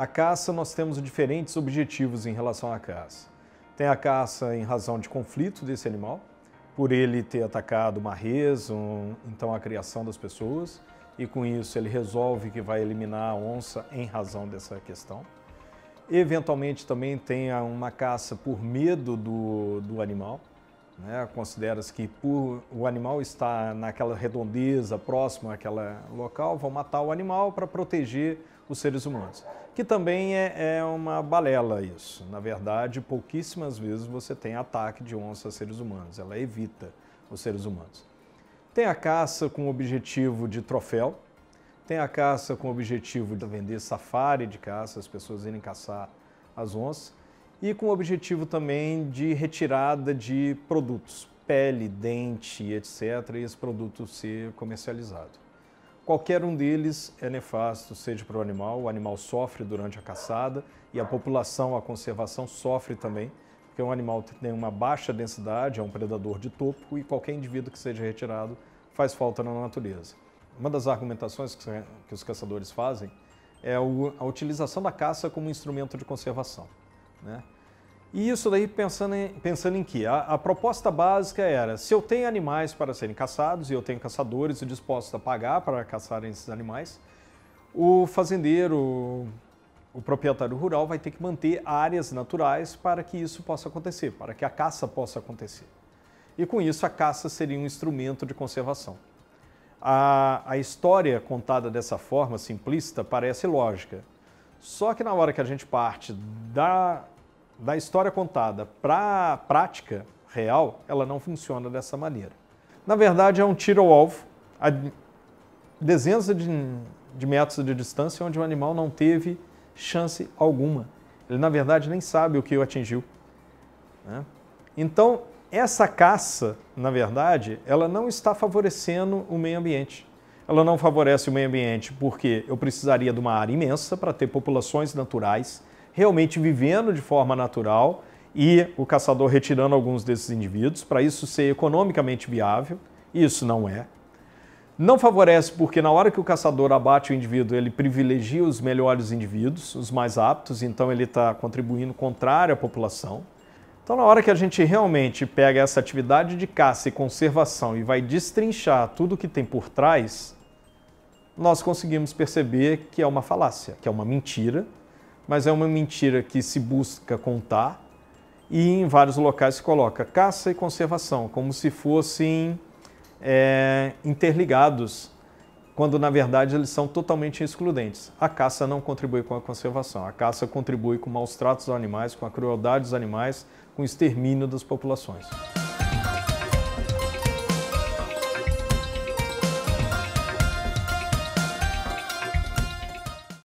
A caça, nós temos diferentes objetivos em relação à caça. Tem a caça em razão de conflito desse animal, por ele ter atacado uma res, um, então a criação das pessoas, e com isso ele resolve que vai eliminar a onça em razão dessa questão. Eventualmente também tem uma caça por medo do, do animal, né? Considera-se que por o animal estar naquela redondeza próximo àquele local, vão matar o animal para proteger os seres humanos. Que também é, é, uma balela isso. Na verdade, pouquíssimas vezes você tem ataque de onça a seres humanos. Ela evita os seres humanos. Tem a caça com o objetivo de troféu. Tem a caça com o objetivo de vender safari de caça, as pessoas irem caçar as onças e com o objetivo também de retirada de produtos, pele, dente, etc., e esse produto ser comercializado. Qualquer um deles é nefasto, seja para o animal, o animal sofre durante a caçada e a população, a conservação sofre também, porque um animal tem uma baixa densidade, é um predador de topo e qualquer indivíduo que seja retirado faz falta na natureza. Uma das argumentações que os caçadores fazem é a utilização da caça como instrumento de conservação. Né? E isso daí pensando em, pensando em que? A, a, proposta básica era, se eu tenho animais para serem caçados e eu tenho caçadores dispostos a pagar para caçarem esses animais, o fazendeiro, o proprietário rural vai ter que manter áreas naturais para que isso possa acontecer, para que a caça possa acontecer. E com isso a caça seria um instrumento de conservação. A, a história contada dessa forma simplista parece lógica, só que na hora que a gente parte da, da história contada para a prática real, ela não funciona dessa maneira. Na verdade, é um tiro ao alvo, a dezenas de, de metros de distância, é onde o animal não teve chance alguma. Ele, na verdade, nem sabe o que o atingiu. Né? Então, essa caça, na verdade, ela não está favorecendo o meio ambiente ela não favorece o meio ambiente porque eu precisaria de uma área imensa para ter populações naturais realmente vivendo de forma natural e o caçador retirando alguns desses indivíduos para isso ser economicamente viável. Isso não é. Não favorece porque na hora que o caçador abate o indivíduo, ele privilegia os melhores indivíduos, os mais aptos, então ele está contribuindo contrário à população. Então, na hora que a gente realmente pega essa atividade de caça e conservação e vai destrinchar tudo que tem por trás, nós conseguimos perceber que é uma falácia, que é uma mentira, mas é uma mentira que se busca contar e em vários locais se coloca caça e conservação, como se fossem é, interligados, quando na verdade eles são totalmente excludentes. A caça não contribui com a conservação, a caça contribui com maus tratos aos animais, com a crueldade dos animais, com o extermínio das populações.